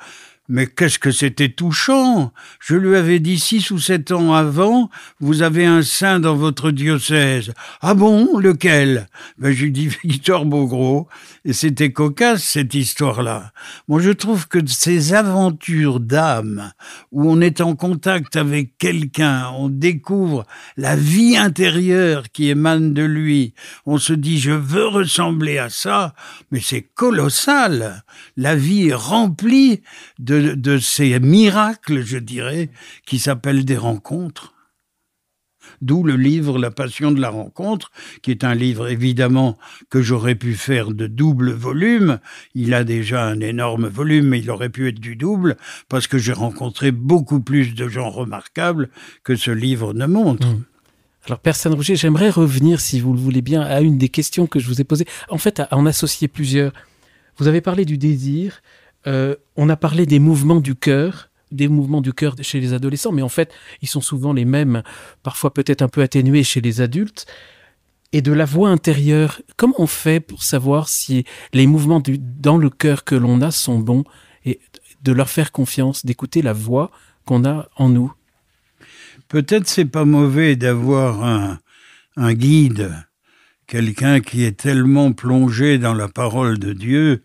Mais qu'est-ce que c'était touchant Je lui avais dit six ou sept ans avant, vous avez un saint dans votre diocèse. Ah bon Lequel Ben j'ai dis « Victor Beaugros. Et c'était cocasse cette histoire-là. Moi je trouve que ces aventures d'âme, où on est en contact avec quelqu'un, on découvre la vie intérieure qui émane de lui, on se dit je veux ressembler à ça, mais c'est colossal. La vie est remplie de de, ces miracles, je dirais, qui s'appellent des rencontres. D'où le livre La Passion de la rencontre, qui est un livre évidemment que j'aurais pu faire de double volume. Il a déjà un énorme volume, mais il aurait pu être du double, parce que j'ai rencontré beaucoup plus de gens remarquables
que ce livre ne montre. Mmh. Alors, Personne Rouget, j'aimerais revenir, si vous le voulez bien, à une des questions que je vous ai posées. En fait, à en associer plusieurs. Vous avez parlé du désir, euh, on a parlé des mouvements du cœur, des mouvements du cœur chez les adolescents, mais en fait, ils sont souvent les mêmes, parfois peut-être un peu atténués chez les adultes. Et de la voix intérieure, comment on fait pour savoir si les mouvements dans le cœur que l'on a sont bons et de leur faire confiance, d'écouter la voix qu'on a en nous
Peut-être c'est pas mauvais d'avoir un guide quelqu'un qui est tellement plongé dans la parole de Dieu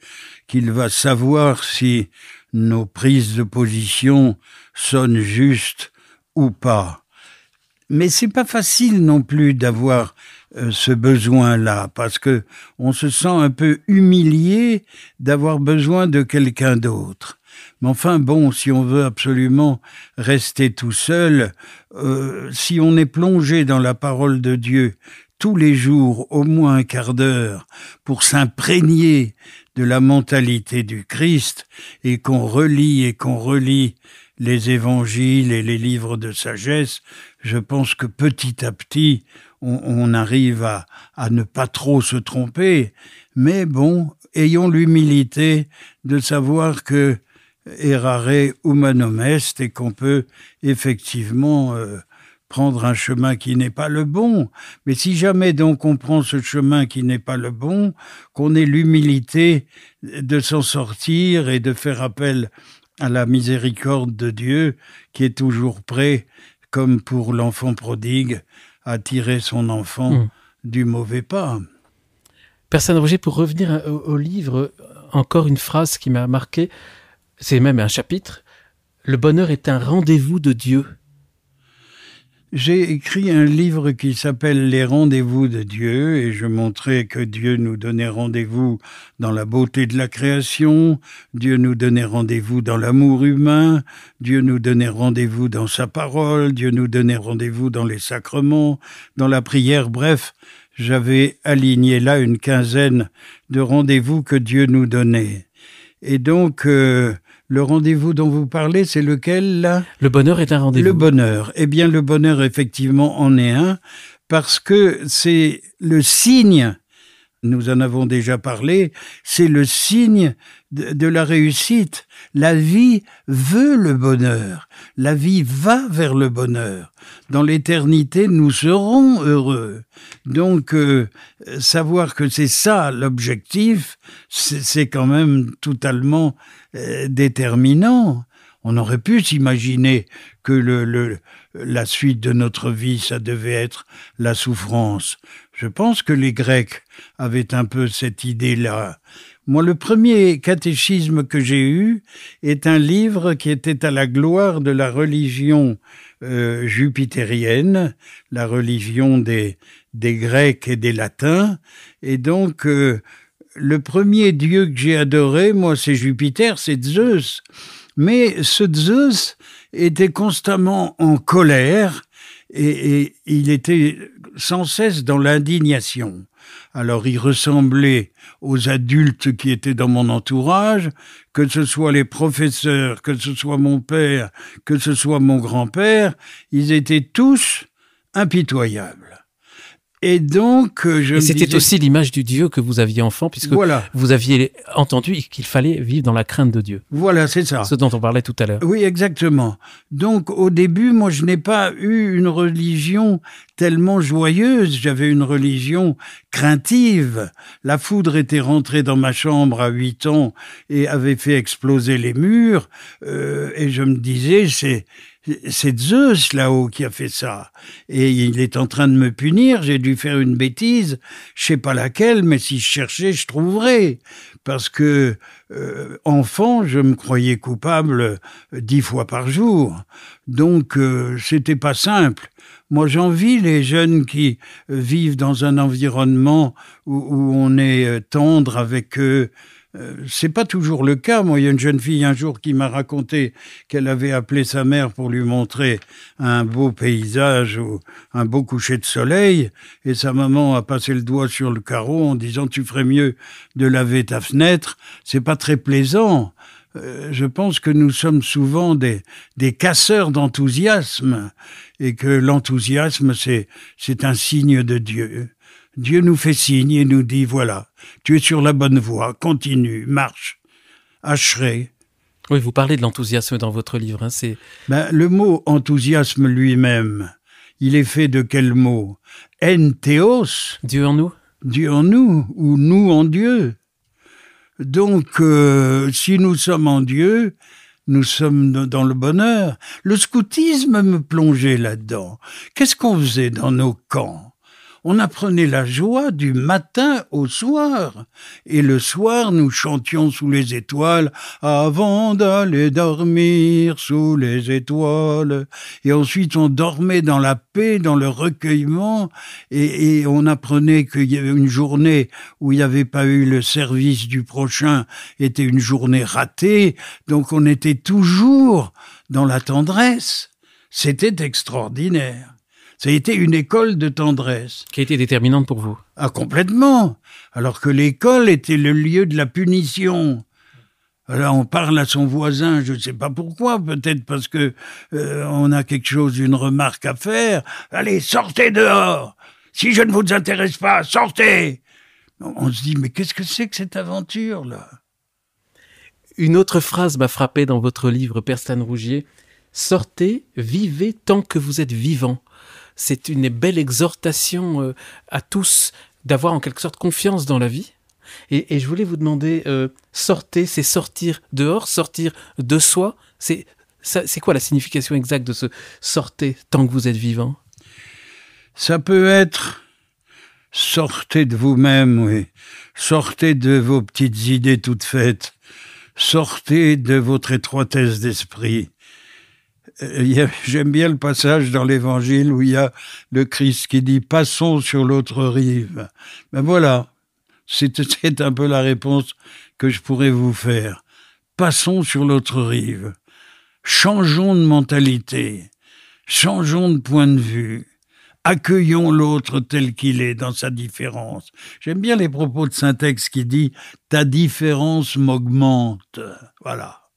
qu'il va savoir si nos prises de position sonnent justes ou pas. Mais c'est pas facile non plus d'avoir euh, ce besoin-là, parce que on se sent un peu humilié d'avoir besoin de quelqu'un d'autre. Mais enfin bon, si on veut absolument rester tout seul, euh, si on est plongé dans la parole de Dieu tous les jours au moins un quart d'heure pour s'imprégner de la mentalité du Christ et qu'on relit et qu'on relit les évangiles et les livres de sagesse, je pense que petit à petit, on, arrive à, ne pas trop se tromper. Mais bon, ayons l'humilité de savoir que errare humanum est et qu'on peut effectivement euh, prendre un chemin qui n'est pas le bon. Mais si jamais donc on prend ce chemin qui n'est pas le bon, qu'on ait l'humilité de s'en sortir et de faire appel à la miséricorde de Dieu qui est toujours prêt, comme pour l'enfant prodigue, à tirer son enfant hmm. du mauvais pas.
Personne Roger, pour revenir au, au, livre, encore une phrase qui m'a marqué, c'est même un chapitre, le bonheur est un rendez-vous de Dieu.
J'ai écrit un livre qui s'appelle Les rendez-vous de Dieu et je montrais que Dieu nous donnait rendez-vous dans la beauté de la création, Dieu nous donnait rendez-vous dans l'amour humain, Dieu nous donnait rendez-vous dans sa parole, Dieu nous donnait rendez-vous dans les sacrements, dans la prière, bref, j'avais aligné là une quinzaine de rendez-vous que Dieu nous donnait. Et donc, euh, le rendez-vous dont vous parlez, c'est lequel là Le bonheur est un rendez-vous. Le bonheur. Eh bien, le bonheur, effectivement, en est un, parce que c'est le signe, nous en avons déjà parlé, c'est le signe de, la réussite. La vie veut le bonheur. La vie va vers le bonheur. Dans l'éternité, nous serons heureux. Donc, euh, savoir que c'est ça l'objectif, c'est quand même totalement euh, déterminant. On aurait pu s'imaginer que le, la suite de notre vie, ça devait être la souffrance. Je pense que les Grecs avaient un peu cette idée-là. Moi, le premier catéchisme que j'ai eu est un livre qui était à la gloire de la religion euh, jupitérienne, la religion des, des Grecs et des Latins, et donc euh, le premier dieu que j'ai adoré, moi, c'est Jupiter, c'est Zeus. Mais ce Zeus était constamment en colère et, il était sans cesse dans l'indignation. Alors il ressemblait aux adultes qui étaient dans mon entourage, que ce soit les professeurs, que ce soit mon père, que ce soit mon grand-père, ils étaient
tous impitoyables. Et donc, euh, c'était aussi l'image du Dieu que vous aviez enfant, puisque vous aviez entendu qu'il fallait vivre dans la crainte de Dieu. Voilà, c'est ça. Ce dont on parlait tout à l'heure. Oui, exactement. Donc, au début, moi, je n'ai pas
eu une religion tellement joyeuse. J'avais une religion craintive. La foudre était rentrée dans ma chambre à 8 ans et avait fait exploser les murs. Euh, et je me disais, c'est c'est Zeus là-haut qui a fait ça. Et il est en train de me punir, j'ai dû faire une bêtise, je sais pas laquelle, mais si je cherchais, je trouverais. Parce que, euh, enfant, je me croyais coupable euh, dix fois par jour. Donc, euh, c'était pas simple. Moi, j'envie les jeunes qui vivent dans un environnement où on est tendre avec eux, euh, c'est pas toujours le cas. Moi, il y a une jeune fille un jour qui m'a raconté qu'elle avait appelé sa mère pour lui montrer un beau paysage ou un beau coucher de soleil, et sa maman a passé le doigt sur le carreau en disant tu ferais mieux de laver ta fenêtre. C'est pas très plaisant. Euh, je pense que nous sommes souvent des, des casseurs d'enthousiasme et que l'enthousiasme, c'est, c'est un signe de Dieu. Dieu nous fait signe et nous dit voilà, tu es sur la bonne voie, continue, marche, hacherai.
Oui, vous parlez de l'enthousiasme dans votre livre. Hein, c'est...
Ben, le mot enthousiasme lui-même, il est fait de quel mot Enthéos Dieu en nous Dieu en nous, ou nous en Dieu. Donc, euh, si nous sommes en Dieu, nous sommes dans le bonheur. Le scoutisme me plongeait là-dedans. Qu'est-ce qu'on faisait dans nos camps on apprenait la joie du matin au soir. Et le soir, nous chantions sous les étoiles avant d'aller dormir sous les étoiles. Et ensuite, on dormait dans la paix, dans le recueillement, et, on apprenait qu'il y avait une journée où il n'y avait pas eu le service du prochain était une journée ratée. Donc, on était toujours dans la tendresse. C'était extraordinaire. Ça a été une école de tendresse. Qui a été déterminante pour vous Ah, complètement. Alors que l'école était le lieu de la punition. Alors on parle à son voisin, je ne sais pas pourquoi, peut-être parce que euh, on a quelque chose, une remarque à faire. Allez, sortez dehors. Si je ne vous intéresse pas, sortez.
On se dit mais qu'est-ce que c'est que cette aventure là Une autre phrase m'a frappé dans votre livre Persane Rougier. Sortez, vivez tant que vous êtes vivant c'est une belle exhortation euh, à tous d'avoir en quelque sorte confiance dans la vie. Et, je voulais vous demander, euh, sortez, c'est sortir dehors, sortir de soi. C'est quoi la signification exacte de ce sortez tant que vous êtes vivant Ça peut être sortez de vous-même,
oui. Sortez de vos petites idées toutes faites. Sortez de votre étroitesse d'esprit. Euh, j'aime bien le passage dans l'Évangile où il y a le Christ qui dit ⁇ Passons sur l'autre rive ⁇ Ben voilà, c'est un peu la réponse que je pourrais vous faire. Passons sur l'autre rive. Changeons de mentalité. Changeons de point de vue. Accueillons l'autre tel qu'il est dans sa différence. J'aime bien les propos de Saint-Ex qui dit ⁇ Ta différence m'augmente ⁇ Voilà.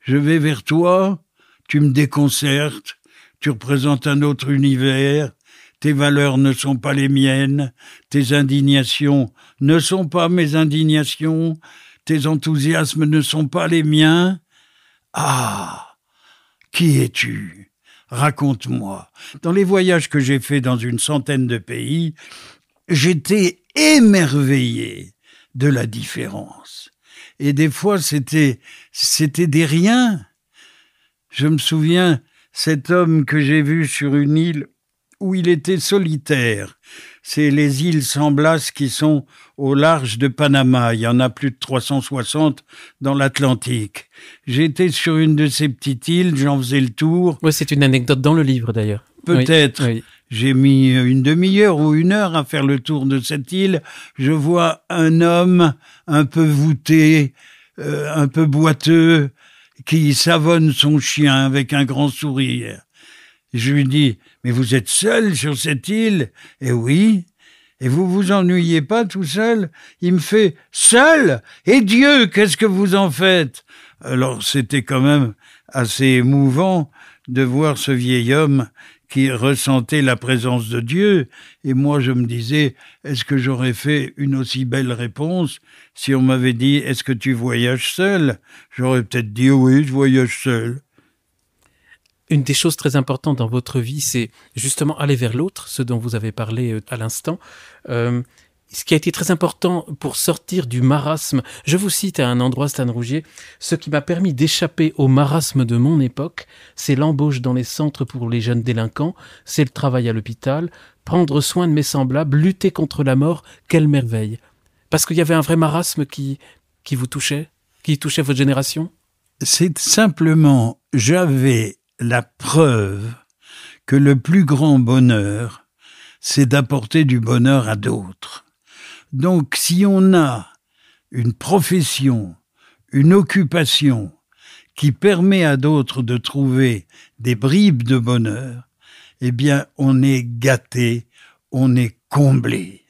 Je vais vers toi tu me déconcertes, tu représentes un autre univers, tes valeurs ne sont pas les miennes, tes indignations ne sont pas mes indignations, tes enthousiasmes ne sont pas les miens. Ah. Qui es-tu? Raconte-moi. Dans les voyages que j'ai faits dans une centaine de pays, j'étais émerveillé de la différence. Et des fois, c'était, c'était des riens. Je me souviens cet homme que j'ai vu sur une île où il était solitaire. C'est les îles San Blas qui sont au large de Panama. Il y en a plus de 360 dans l'Atlantique. J'étais sur une de ces petites îles, j'en faisais le tour. Oui, c'est une anecdote dans le livre d'ailleurs. Peut-être. J'ai mis euh, une demi-heure ou une heure à faire le tour de cette île. Je vois un homme un peu voûté, euh, un peu boiteux, qui savonne son chien avec un grand sourire. Je lui dis Mais vous êtes seul sur cette île Et eh oui. Et vous vous ennuyez pas tout seul Il me fait Seul Et Dieu, qu'est-ce que vous en faites Alors c'était quand même assez émouvant de voir ce vieil homme qui ressentait la présence de Dieu, et moi je me disais, est-ce que j'aurais fait une aussi belle réponse si on m'avait dit, est-ce que tu voyages seul J'aurais
peut-être dit, oui, je voyage seul. Une des choses très importantes dans votre vie, c'est justement aller vers l'autre, ce dont vous avez parlé euh, à l'instant. Euh, ce qui a été très important pour sortir du marasme. Je vous cite à un endroit Stan Rougier, ce qui m'a permis d'échapper au marasme de mon époque, c'est l'embauche dans les centres pour les jeunes délinquants, c'est le travail à l'hôpital, prendre soin de mes semblables, lutter contre la mort, quelle merveille. Parce qu'il y avait un vrai marasme qui, qui vous touchait, qui touchait votre génération
C'est simplement, j'avais la preuve que le plus grand bonheur, c'est d'apporter du bonheur à d'autres. Donc si on a une profession, une occupation qui permet à d'autres de trouver des bribes de bonheur, eh bien on est gâté, on est comblé.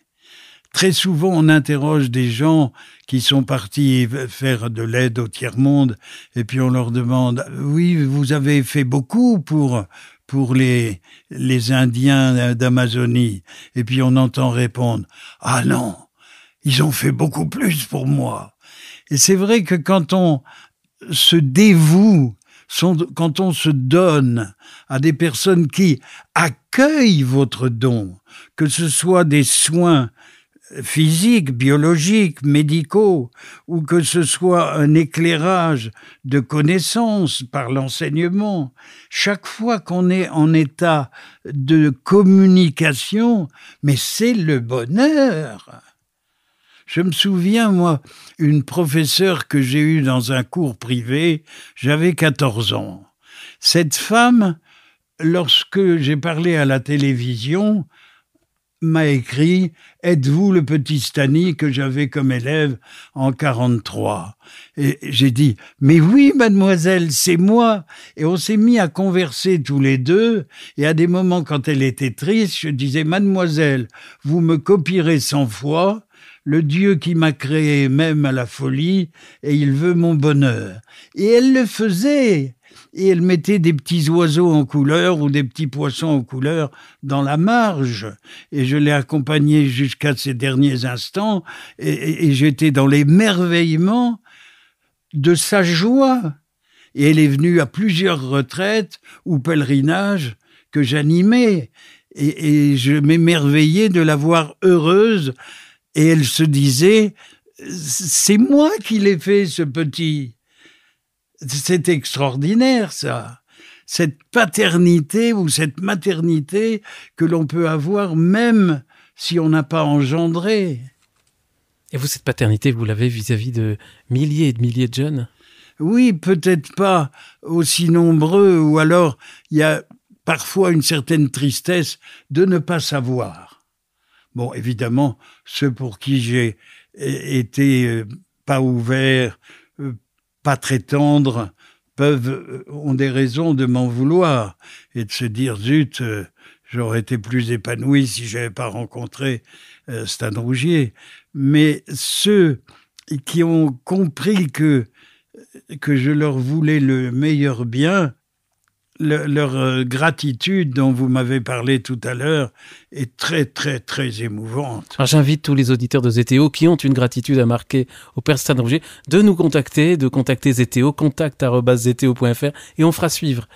Très souvent, on interroge des gens qui sont partis faire de l'aide au tiers-monde, et puis on leur demande, oui, vous avez fait beaucoup pour, pour les, les Indiens d'Amazonie. Et puis on entend répondre, ah non, ils ont fait beaucoup plus pour moi. Et c'est vrai que quand on se dévoue, quand on se donne à des personnes qui accueillent votre don, que ce soit des soins physiques, biologiques, médicaux, ou que ce soit un éclairage de connaissances par l'enseignement, chaque fois qu'on est en état de communication, mais c'est le bonheur. Je me souviens, moi, une professeure que j'ai eue dans un cours privé, j'avais 14 ans. Cette femme, lorsque j'ai parlé à la télévision, m'a écrit Êtes-vous le petit Stani que j'avais comme élève en 43 Et j'ai dit Mais oui, mademoiselle, c'est moi. Et on s'est mis à converser tous les deux. Et à des moments, quand elle était triste, je disais Mademoiselle, vous me copierez cent fois le Dieu qui m'a créé même à la folie, et il veut mon bonheur. Et elle le faisait. Et elle mettait des petits oiseaux en couleur ou des petits poissons en couleur dans la marge. Et je l'ai accompagnée jusqu'à ses derniers instants, et, j'étais dans l'émerveillement de sa joie. Et elle est venue à plusieurs retraites ou pèlerinages que j'animais. et, je m'émerveillais de la voir heureuse et elle se disait, c'est moi qui l'ai fait, ce petit. C'est extraordinaire, ça. Cette paternité ou cette maternité que l'on peut avoir même si on n'a pas engendré.
Et vous, cette paternité, vous l'avez vis-à-vis de milliers et de milliers de jeunes
Oui, peut-être pas aussi nombreux, ou alors il y a parfois une certaine tristesse de ne pas savoir. Bon, évidemment, ceux pour qui j'ai été euh, pas ouvert, euh, pas très tendre, peuvent euh, ont des raisons de m'en vouloir et de se dire zut, j'aurais été plus épanoui si j'avais pas rencontré Stan Rougier. Mais ceux qui ont compris que que je leur voulais le meilleur bien, leur euh, gratitude dont vous m'avez parlé tout à l'heure est très, très, très émouvante.
j'invite tous les auditeurs de ZTO qui ont une gratitude à marquer au Père Stan de nous contacter, de contacter ZTO, contact.zto.fr et on fera suivre.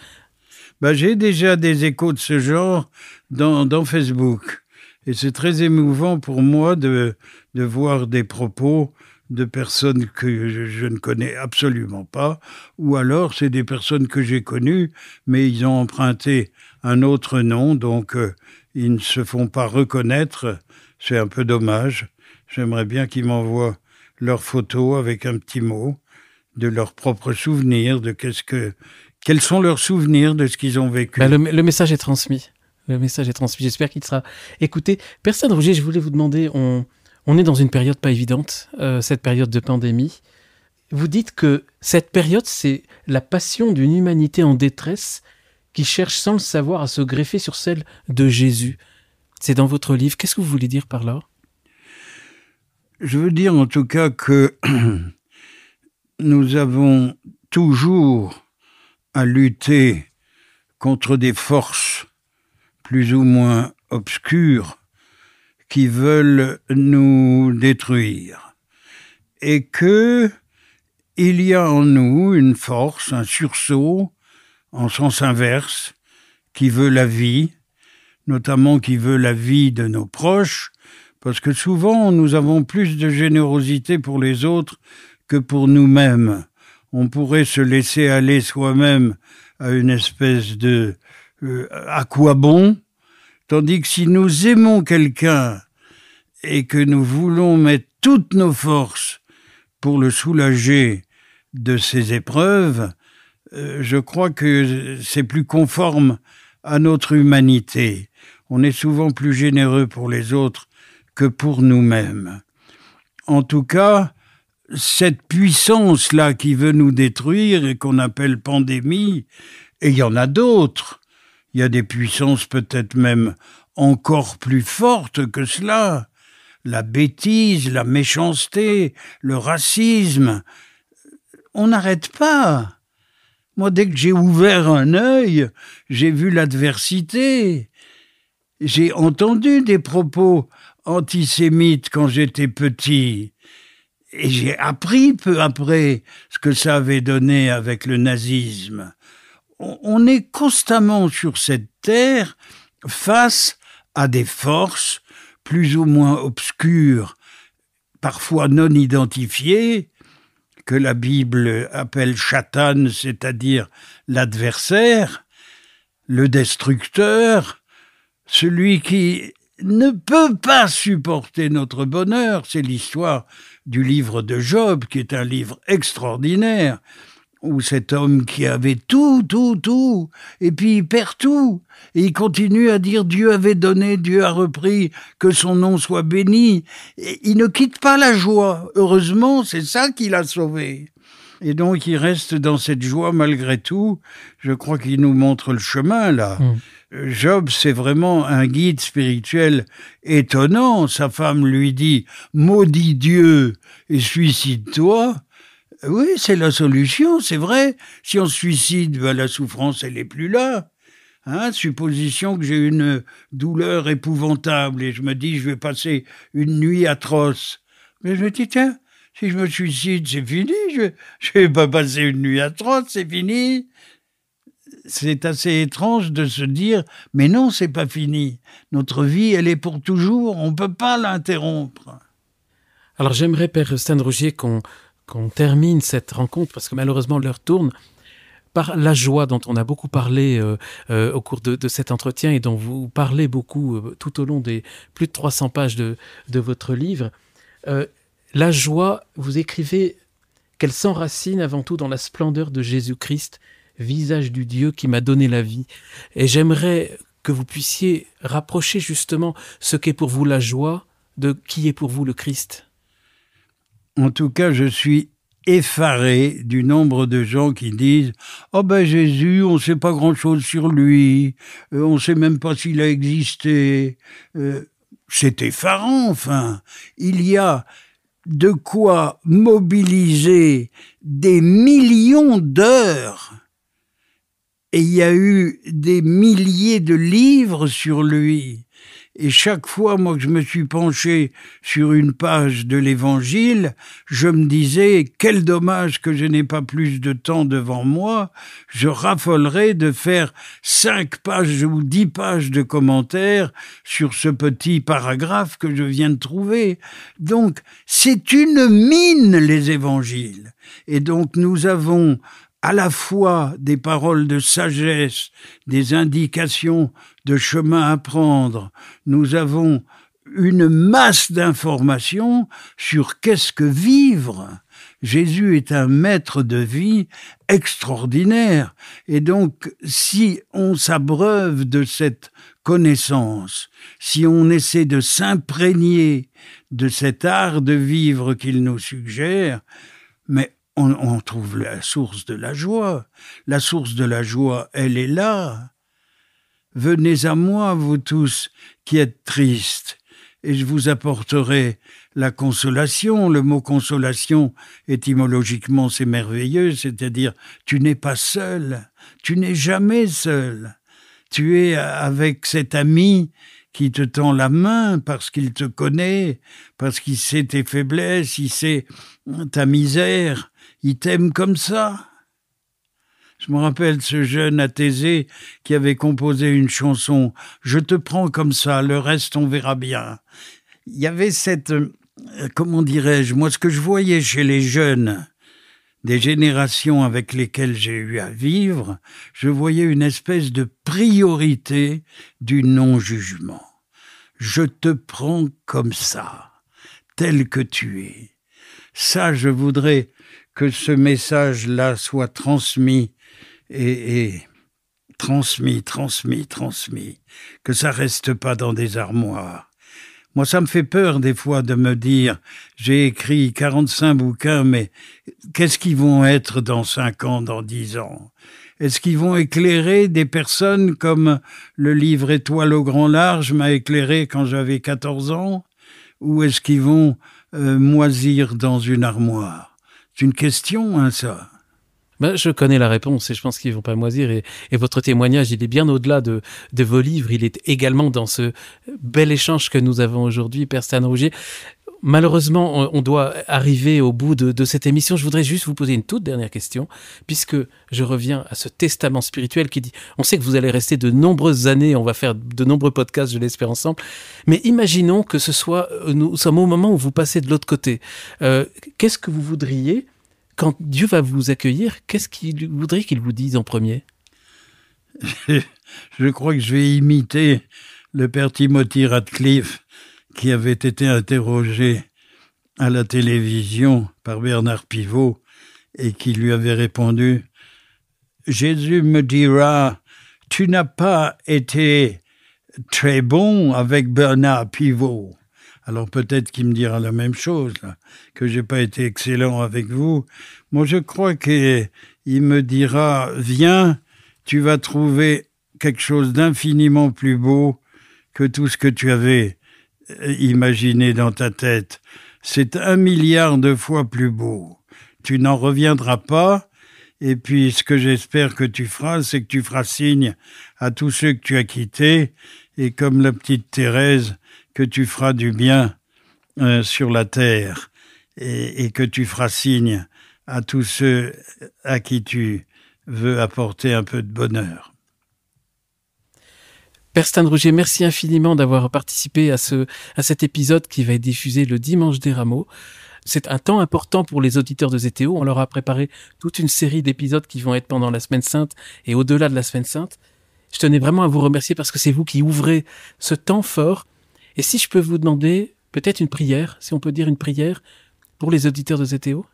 Bah, j'ai déjà des échos de ce
genre dans, Facebook. Et c'est très émouvant pour moi de voir des propos de personnes que je, ne connais absolument pas, ou alors c'est des personnes que j'ai connues, mais ils ont emprunté un autre nom, donc euh, ils ne se font pas reconnaître. C'est un peu dommage. J'aimerais bien qu'ils m'envoient leurs photos avec un petit mot de leurs propres souvenirs,
de qu'est-ce que, quels sont leurs souvenirs de ce qu'ils ont vécu. Bah, le, message est transmis. Le message est transmis. J'espère qu'il sera écouté. Personne, Roger, je voulais vous demander, on, on est dans une période pas évidente, euh, cette période de pandémie. Vous dites que cette période, c'est la passion d'une humanité en détresse qui cherche sans le savoir à se greffer sur celle de Jésus. C'est dans votre livre. Qu'est-ce que vous voulez dire par là Je veux dire en tout cas que nous avons
toujours à lutter contre des forces plus ou moins obscures qui veulent nous détruire. Et que il y a en nous une force, un sursaut, en sens inverse, qui veut la vie, notamment qui veut la vie de nos proches, parce que souvent nous avons plus de générosité pour les autres que pour nous-mêmes. On pourrait se laisser aller soi-même à une espèce de euh, à quoi bon ?» Tandis que si nous aimons quelqu'un et que nous voulons mettre toutes nos forces pour le soulager de ses épreuves, euh, je crois que c'est plus conforme à notre humanité. On est souvent plus généreux pour les autres que pour nous-mêmes. En tout cas, cette puissance-là qui veut nous détruire et qu'on appelle pandémie, et il y en a d'autres, il y a des puissances peut-être même encore plus fortes que cela. La bêtise, la méchanceté, le racisme. On n'arrête pas. Moi, dès que j'ai ouvert un œil, j'ai vu l'adversité. J'ai entendu des propos antisémites quand j'étais petit. Et j'ai appris peu après ce que ça avait donné avec le nazisme on est constamment sur cette terre face à des forces plus ou moins obscures, parfois non identifiées, que la Bible appelle Shatan, c'est-à-dire l'adversaire, le destructeur, celui qui ne peut pas supporter notre bonheur. C'est l'histoire du livre de Job, qui est un livre extraordinaire, où cet homme qui avait tout, tout, tout, et puis il perd tout, et il continue à dire Dieu avait donné, Dieu a repris, que son nom soit béni, il ne quitte pas la joie. Heureusement, c'est ça qui l'a sauvé. Et donc il reste dans cette joie malgré tout. Je crois qu'il nous montre le chemin là. Mm. Euh, Job, c'est vraiment un guide spirituel étonnant. Sa femme lui dit, maudit Dieu et suicide-toi. Oui, c'est la solution, c'est vrai. Si on se suicide, ben, la souffrance, elle n'est plus là. Hein. supposition que j'ai une douleur épouvantable et je me dis, je vais passer une nuit atroce. Mais je me dis, tiens, si je me suicide, c'est fini, je, ne vais pas passer une nuit atroce, c'est fini. C'est assez étrange de se dire, mais non, c'est
pas fini. Notre vie, elle est pour toujours, on ne peut pas l'interrompre. Alors j'aimerais, Père Stan qu'on qu'on termine cette rencontre, parce que malheureusement l'heure tourne, par la joie dont on a beaucoup parlé euh, euh, au cours de, cet entretien et dont vous parlez beaucoup euh, tout au long des plus de 300 pages de votre livre. la joie, vous écrivez qu'elle s'enracine avant tout dans la splendeur de Jésus-Christ, visage du Dieu qui m'a donné la vie. Et j'aimerais que vous puissiez rapprocher justement ce qu'est pour vous la joie de qui est pour vous le Christ.
En tout cas, je suis effaré du nombre de gens qui disent Oh ben Jésus, on ne sait pas grand-chose sur lui, euh, on ne sait même pas s'il a existé. Euh, c'est effarant, enfin. Il y a de quoi mobiliser des millions d'heures. Et il y a eu des milliers de livres sur lui. Et chaque fois, moi, que je me suis penché sur une page de l'Évangile, je me disais, quel dommage que je n'ai pas plus de temps devant moi, je raffolerais de faire cinq pages ou dix pages de commentaires sur ce petit paragraphe que je viens de trouver. Donc, c'est une mine, les Évangiles. Et donc, nous avons à la fois des paroles de sagesse, des indications de chemin à prendre. Nous avons une masse d'informations sur qu'est-ce que vivre. Jésus est un maître de vie extraordinaire. Et donc, si on s'abreuve de cette connaissance, si on essaie de s'imprégner de cet art de vivre qu'il nous suggère, mais on, trouve la source de la joie. La source de la joie, elle est là. Venez à moi, vous tous qui êtes tristes, et je vous apporterai la consolation. Le mot consolation, étymologiquement, c'est merveilleux, c'est-à-dire tu n'es pas seul, tu n'es jamais seul. Tu es avec cet ami qui te tend la main parce qu'il te connaît, parce qu'il sait tes faiblesses, il sait ta misère, il t'aime comme ça. Je me rappelle ce jeune athésé qui avait composé une chanson Je te prends comme ça, le reste on verra bien. Il y avait cette euh, comment dirais-je, moi ce que je voyais chez les jeunes des générations avec lesquelles j'ai eu à vivre, je voyais une espèce de priorité du non-jugement. Je te prends comme ça, tel que tu es. Ça, je voudrais que ce message-là soit transmis et, transmis, transmis, transmis, que ça reste pas dans des armoires. Moi, ça me fait peur des fois de me dire, j'ai écrit 45 bouquins, mais qu'est-ce qu'ils vont être dans 5 ans, dans 10 ans Est-ce qu'ils vont éclairer des personnes comme le livre Étoile au grand large m'a éclairé quand j'avais 14 ans Ou est-ce qu'ils vont euh,
moisir dans une armoire c'est une question, hein, ça. Ben, je connais la réponse et je pense qu'ils vont pas moisir. Et, votre témoignage, il est bien au-delà de, vos livres. Il est également dans ce bel échange que nous avons aujourd'hui, Père Rougier. Malheureusement, on doit arriver au bout de, cette émission. Je voudrais juste vous poser une toute dernière question, puisque je reviens à ce testament spirituel qui dit, on sait que vous allez rester de nombreuses années, on va faire de nombreux podcasts, je l'espère, ensemble, mais imaginons que ce soit, euh, nous sommes au moment où vous passez de l'autre côté. Euh, qu'est-ce que vous voudriez, quand Dieu va vous accueillir, qu'est-ce qu'il voudrait qu'il vous dise en premier je crois que je vais imiter
le père Timothy Radcliffe qui avait été interrogé à la télévision par Bernard Pivot et qui lui avait répondu Jésus me dira, tu n'as pas été très bon avec Bernard Pivot. Alors peut-être qu'il me dira la même chose, là, que j'ai pas été excellent avec vous. Moi, je crois qu'il me dira, viens, tu vas trouver quelque chose d'infiniment plus beau que tout ce que tu avais imaginé dans ta tête. C'est un milliard de fois plus beau. Tu n'en reviendras pas. Et puis, ce que j'espère que tu feras, c'est que tu feras signe à tous ceux que tu as quittés, et comme la petite Thérèse, que tu feras du bien euh, sur la terre, et, et, que tu feras signe à tous ceux à qui tu veux apporter un peu de bonheur
merci infiniment d'avoir participé à ce à cet épisode qui va être diffusé le dimanche des Rameaux. C'est un temps important pour les auditeurs de ZTO. On leur a préparé toute une série d'épisodes qui vont être pendant la semaine sainte et au-delà de la semaine sainte. Je tenais vraiment à vous remercier parce que c'est vous qui ouvrez ce temps fort. Et si je peux vous demander peut-être une prière, si on peut dire une prière pour les auditeurs de ZTO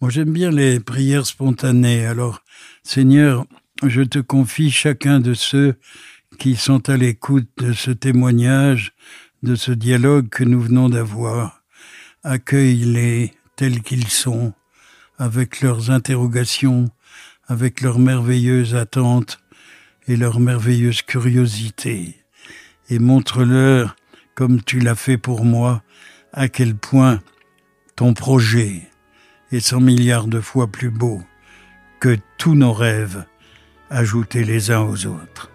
Moi j'aime bien les prières spontanées. Alors Seigneur, je te confie chacun de ceux qui sont à l'écoute de ce témoignage, de ce dialogue que nous venons d'avoir. Accueille-les tels qu'ils sont, avec leurs interrogations, avec leurs merveilleuses attentes et leurs merveilleuses curiosités. et montre-leur, comme tu l'as fait pour moi, à quel point ton projet est cent milliards de fois plus beau que tous nos rêves ajoutés les uns aux autres.